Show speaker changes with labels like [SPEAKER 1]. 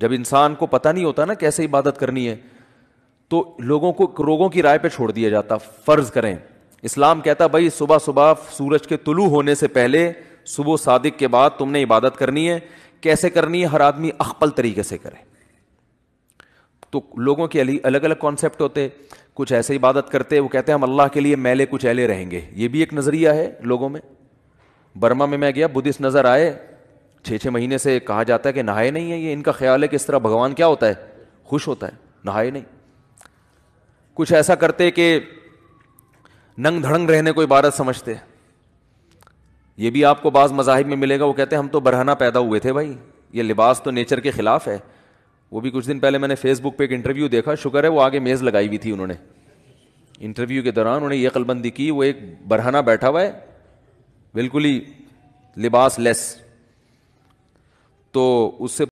[SPEAKER 1] जब इंसान को पता नहीं होता ना कैसे इबादत करनी है तो लोगों को रोगों की राय पे छोड़ दिया जाता फ़र्ज़ करें इस्लाम कहता भाई सुबह सुबह सूरज के तुलू होने से पहले सुबह सादिक के बाद तुमने इबादत करनी है कैसे करनी है हर आदमी अकपल तरीके से करे तो लोगों के अलग अलग कॉन्सेप्ट होते कुछ ऐसे इबादत करते वो कहते हैं हम अल्लाह के लिए मैले कुछ ऐले रहेंगे ये भी एक नज़रिया है लोगों में बर्मा में मैं गया बुद्धिस्ट नज़र आए छः छः महीने से कहा जाता है कि नहाए नहीं है ये इनका ख्याल है कि इस तरह भगवान क्या होता है खुश होता है नहाए नहीं कुछ ऐसा करते कि नंग धड़ंग रहने को इबारत समझते ये भी आपको बाज़ मजाहिब में मिलेगा वो कहते हैं हम तो बरहना पैदा हुए थे भाई ये लिबास तो नेचर के ख़िलाफ़ है वो भी कुछ दिन पहले मैंने फेसबुक पे एक इंटरव्यू देखा शुक्र है वो आगे मेज़ लगाई हुई थी उन्होंने इंटरव्यू के दौरान उन्होंने ये कलबंदी की वो एक बरहना बैठा हुआ है बिल्कुल ही लिबास लेस तो उससे